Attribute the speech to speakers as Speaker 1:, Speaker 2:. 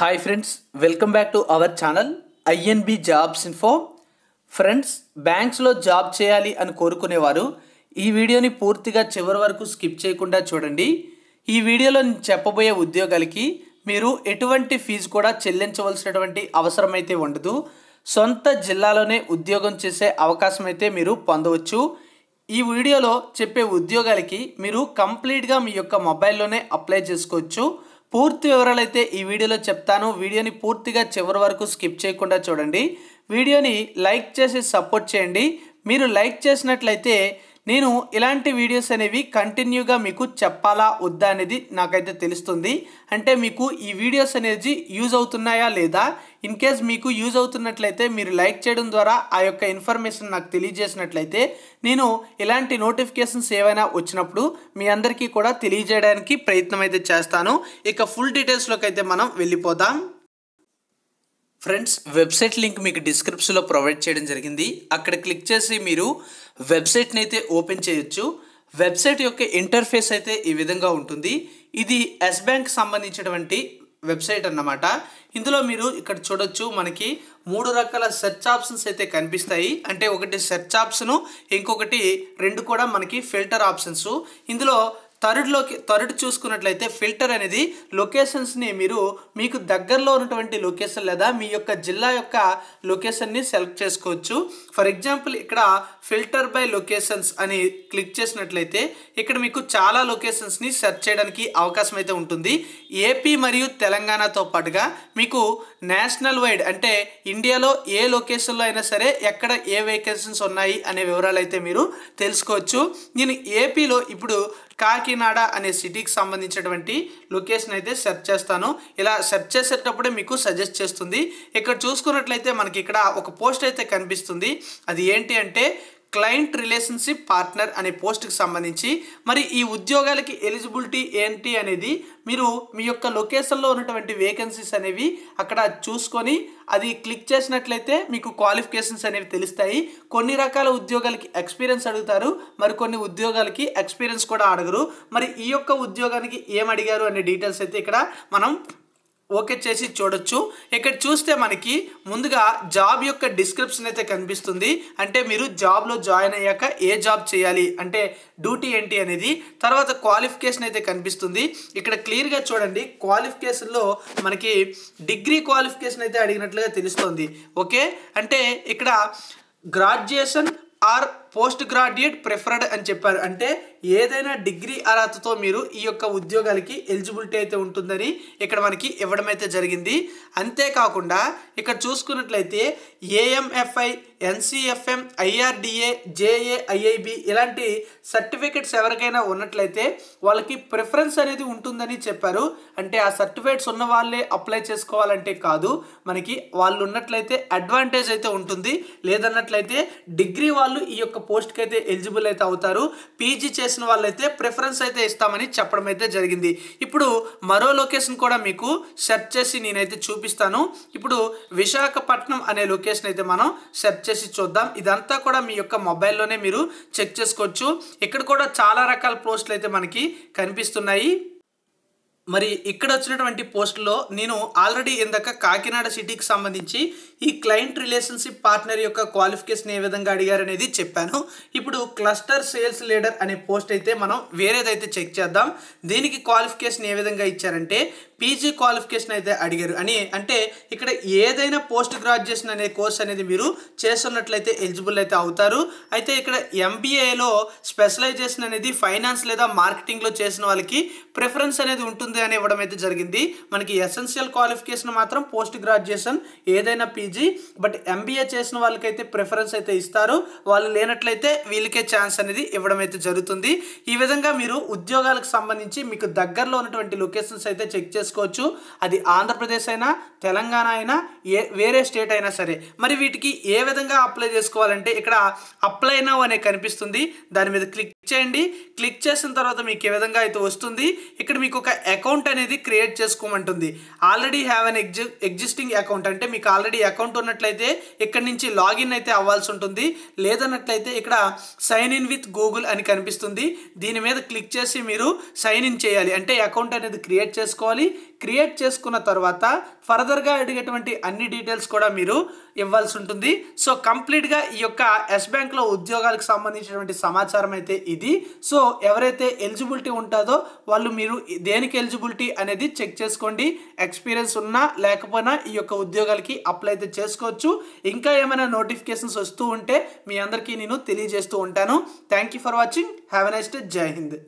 Speaker 1: hi friends welcome back to our channel INB jobs info friends బ్యాంక్స్లో job చేయాలి అని కోరుకునేవారు ఈ వీడియోని పూర్తిగా చివరి వరకు స్కిప్ చేయకుండా చూడండి ఈ వీడియోలో నేను చెప్పబోయే ఉద్యోగాలకి మీరు ఎటువంటి ఫీజు కూడా చెల్లించవలసినటువంటి అవసరం అయితే ఉండదు సొంత జిల్లాలోనే ఉద్యోగం చేసే అవకాశం అయితే మీరు పొందవచ్చు ఈ వీడియోలో చెప్పే ఉద్యోగాలకి మీరు కంప్లీట్గా మీ యొక్క మొబైల్లోనే అప్లై చేసుకోవచ్చు పూర్తి వివరాలు అయితే ఈ వీడియోలో చెప్తాను వీడియోని పూర్తిగా చివరి వరకు స్కిప్ చేయకుండా చూడండి వీడియోని లైక్ చేసి సపోర్ట్ చేయండి మీరు లైక్ చేసినట్లయితే నేను ఇలాంటి వీడియోస్ అనేవి కంటిన్యూగా మీకు చెప్పాలా వద్దా అనేది నాకైతే తెలుస్తుంది అంటే మీకు ఈ వీడియోస్ అనేది యూజ్ అవుతున్నాయా లేదా ఇన్ కేస్ మీకు యూజ్ అవుతున్నట్లయితే మీరు లైక్ చేయడం ద్వారా ఆ యొక్క ఇన్ఫర్మేషన్ నాకు తెలియజేసినట్లయితే నేను ఇలాంటి నోటిఫికేషన్స్ ఏవైనా వచ్చినప్పుడు మీ అందరికీ కూడా తెలియజేయడానికి ప్రయత్నం అయితే చేస్తాను ఇక ఫుల్ డీటెయిల్స్లోకి అయితే మనం వెళ్ళిపోదాం ఫ్రెండ్స్ వెబ్సైట్ లింక్ మీకు డిస్క్రిప్షన్లో ప్రొవైడ్ చేయడం జరిగింది అక్కడ క్లిక్ చేసి మీరు వెబ్సైట్ని అయితే ఓపెన్ చేయొచ్చు వెబ్సైట్ యొక్క ఇంటర్ఫేస్ అయితే ఈ విధంగా ఉంటుంది ఇది ఎస్ బ్యాంక్ సంబంధించినటువంటి వెబ్సైట్ అన్నమాట ఇందులో మీరు ఇక్కడ చూడొచ్చు మనకి మూడు రకాల సెర్చ్ ఆప్షన్స్ అయితే కనిపిస్తాయి అంటే ఒకటి సెర్చ్ ఆప్షను ఇంకొకటి రెండు కూడా మనకి ఫిల్టర్ ఆప్షన్స్ ఇందులో థర్డ్లోకి థర్డ్ చూసుకున్నట్లయితే ఫిల్టర్ అనేది లొకేషన్స్ని మీరు మీకు దగ్గరలో ఉన్నటువంటి లొకేషన్ లేదా మీ యొక్క జిల్లా యొక్క లొకేషన్ని సెలెక్ట్ చేసుకోవచ్చు ఫర్ ఎగ్జాంపుల్ ఇక్కడ ఫిల్టర్ బై లొకేషన్స్ అని క్లిక్ చేసినట్లయితే ఇక్కడ మీకు చాలా లొకేషన్స్ని సెర్చ్ చేయడానికి అవకాశం అయితే ఉంటుంది ఏపీ మరియు తెలంగాణతో పాటుగా మీకు నేషనల్ వైడ్ అంటే ఇండియాలో ఏ లొకేషన్లో అయినా సరే ఎక్కడ ఏ వేకెన్సీస్ ఉన్నాయి అనే వివరాలు అయితే మీరు తెలుసుకోవచ్చు నేను ఏపీలో ఇప్పుడు కాకి కాకినాడ అనే సిటీకి సంబంధించినటువంటి లొకేషన్ అయితే సెర్చ్ చేస్తాను ఇలా సెర్చ్ చేసేటప్పుడే మీకు సజెస్ట్ చేస్తుంది ఇక్కడ చూసుకున్నట్లయితే మనకి ఇక్కడ ఒక పోస్ట్ అయితే కనిపిస్తుంది అది ఏంటి అంటే క్లయింట్ రిలేషన్షిప్ పార్ట్నర్ అనే పోస్ట్కి సంబంధించి మరి ఈ ఉద్యోగాలకి ఎలిజిబిలిటీ ఏంటి అనేది మీరు మీ యొక్క లొకేషన్లో ఉన్నటువంటి వేకెన్సీస్ అనేవి అక్కడ చూసుకొని అది క్లిక్ చేసినట్లయితే మీకు క్వాలిఫికేషన్స్ అనేవి తెలుస్తాయి కొన్ని రకాల ఉద్యోగాలకి ఎక్స్పీరియన్స్ అడుగుతారు మరి కొన్ని ఉద్యోగాలకి ఎక్స్పీరియన్స్ కూడా అడగరు మరి ఈ యొక్క ఉద్యోగానికి ఏం అడిగారు అనే డీటెయిల్స్ అయితే ఇక్కడ మనం ఓకే చేసి చూడొచ్చు ఇక్కడ చూస్తే మనకి ముందుగా జాబ్ యొక్క డిస్క్రిప్షన్ అయితే కనిపిస్తుంది అంటే మీరు జాబ్లో జాయిన్ అయ్యాక ఏ జాబ్ చేయాలి అంటే డ్యూటీ ఏంటి అనేది తర్వాత క్వాలిఫికేషన్ అయితే కనిపిస్తుంది ఇక్కడ క్లియర్గా చూడండి క్వాలిఫికేషన్లో మనకి డిగ్రీ క్వాలిఫికేషన్ అయితే అడిగినట్లుగా తెలుస్తుంది ఓకే అంటే ఇక్కడ graduation or post graduate preferred అని చెప్పారు అంటే ఏదైనా డిగ్రీ అర్హతతో మీరు ఈ యొక్క ఉద్యోగాలకి ఎలిజిబిలిటీ అయితే ఉంటుందని ఇక్కడ మనకి ఇవ్వడం అయితే జరిగింది అంతేకాకుండా ఇక్కడ చూసుకున్నట్లయితే AMFI NCFM IRDA JAIIB ఇలాంటి సర్టిఫికెట్స్ ఎవరికైనా ఉన్నట్లయితే వాళ్ళకి ప్రిఫరెన్స్ అనేది ఉంటుందని చెప్పారు అంటే ఆ సర్టిఫికేట్స్ ఉన్న వాళ్ళే అప్లై చేసుకోవాలంటే కాదు మనకి వాళ్ళు ఉన్నట్లయితే అడ్వాంటేజ్ అయితే ఉంటుంది లేదన్నట్లయితే డిగ్రీ వాళ్ళు ఈ యొక్క యొక్క పోస్ట్కి అయితే ఎలిజిబుల్ అయితే అవుతారు పీజీ చేసిన వాళ్ళైతే ప్రిఫరెన్స్ అయితే ఇస్తామని చెప్పడం అయితే జరిగింది ఇప్పుడు మరో లొకేషన్ కూడా మీకు సెర్చ్ చేసి నేనైతే చూపిస్తాను ఇప్పుడు విశాఖపట్నం అనే లొకేషన్ అయితే మనం సెర్చ్ చేసి చూద్దాం ఇదంతా కూడా మీ యొక్క మొబైల్లోనే మీరు చెక్ చేసుకోవచ్చు ఇక్కడ కూడా చాలా రకాల పోస్టులు అయితే మనకి కనిపిస్తున్నాయి మరి ఇక్కడ వచ్చినటువంటి పోస్ట్లో నేను ఆల్రెడీ ఇందాక కాకినాడ సిటీకి సంబంధించి ఈ క్లయింట్ రిలేషన్షిప్ పార్ట్నర్ యొక్క క్వాలిఫికేషన్ ఏ విధంగా అడిగారనేది చెప్పాను ఇప్పుడు క్లస్టర్ సేల్స్ లీడర్ అనే పోస్ట్ అయితే మనం వేరేదైతే చెక్ చేద్దాం దీనికి క్వాలిఫికేషన్ ఏ విధంగా ఇచ్చారంటే పీజీ క్వాలిఫికేషన్ అయితే అడిగారు అని అంటే ఇక్కడ ఏదైనా పోస్ట్ గ్రాడ్యుయేషన్ అనే కోర్స్ అనేది మీరు చేస్తున్నట్లయితే ఎలిజిబుల్ అయితే అవుతారు అయితే ఇక్కడ ఎంబీఏలో స్పెషలైజేషన్ అనేది ఫైనాన్స్ లేదా మార్కెటింగ్లో చేసిన వాళ్ళకి ప్రిఫరెన్స్ అనేది ఉంటుంది ఎనిమిది అని ఇవ్వడం అయితే జరిగింది మనకి ఎసెన్షియల్ క్వాలిఫికేషన్ మాత్రం పోస్ట్ గ్రాడ్యుయేషన్ ఏదైనా పీజీ బట్ ఎంబీఏ చేసిన వాళ్ళకైతే ప్రిఫరెన్స్ అయితే ఇస్తారు వాళ్ళు లేనట్లయితే వీళ్ళకే ఛాన్స్ అనేది ఇవ్వడం అయితే జరుగుతుంది ఈ విధంగా మీరు ఉద్యోగాలకు సంబంధించి మీకు దగ్గరలో ఉన్నటువంటి లొకేషన్స్ అయితే చెక్ చేసుకోవచ్చు అది ఆంధ్రప్రదేశ్ అయినా తెలంగాణ అయినా ఏ వేరే స్టేట్ అయినా సరే మరి వీటికి ఏ విధంగా అప్లై చేసుకోవాలంటే ఇక్కడ అప్లై నౌ అనే కనిపిస్తుంది దాని మీద క్లిక్ చేయండి క్లిక్ చేసిన తర్వాత మీకు ఏ విధంగా అయితే వస్తుంది ఇక్కడ మీకు ఒక అకౌంట్ అకౌంట్ అనేది క్రియేట్ చేసుకోమంటుంది ఆల్రెడీ హ్యావ్ అన్ ఎగ్జి ఎగ్జిస్టింగ్ అకౌంట్ అంటే మీకు ఆల్రెడీ అకౌంట్ ఉన్నట్లయితే ఇక్కడ నుంచి లాగిన్ అయితే అవ్వాల్సి ఉంటుంది లేదన్నట్లయితే ఇక్కడ సైన్ ఇన్ విత్ గూగుల్ అని కనిపిస్తుంది దీని మీద క్లిక్ చేసి మీరు సైన్ ఇన్ చేయాలి అంటే అకౌంట్ అనేది క్రియేట్ చేసుకోవాలి క్రియేట్ చేసుకున్న తర్వాత ఫర్దర్గా అడిగేటువంటి అన్ని డీటెయిల్స్ కూడా మీరు ఇవ్వాల్సి ఉంటుంది సో కంప్లీట్గా ఈ యొక్క ఎస్ బ్యాంక్లో ఉద్యోగాలకు సంబంధించినటువంటి సమాచారం అయితే ఇది సో ఎవరైతే ఎలిజిబిలిటీ ఉంటుందో వాళ్ళు మీరు దేనికి ఎలిజిబిలిటీ అనేది చెక్ చేసుకోండి ఎక్స్పీరియన్స్ ఉన్నా లేకపోయినా ఈ యొక్క ఉద్యోగాలకి అప్లై అయితే చేసుకోవచ్చు ఇంకా ఏమైనా నోటిఫికేషన్స్ వస్తూ ఉంటే మీ అందరికీ నేను తెలియజేస్తూ ఉంటాను thank you for watching have a nice జై హింద్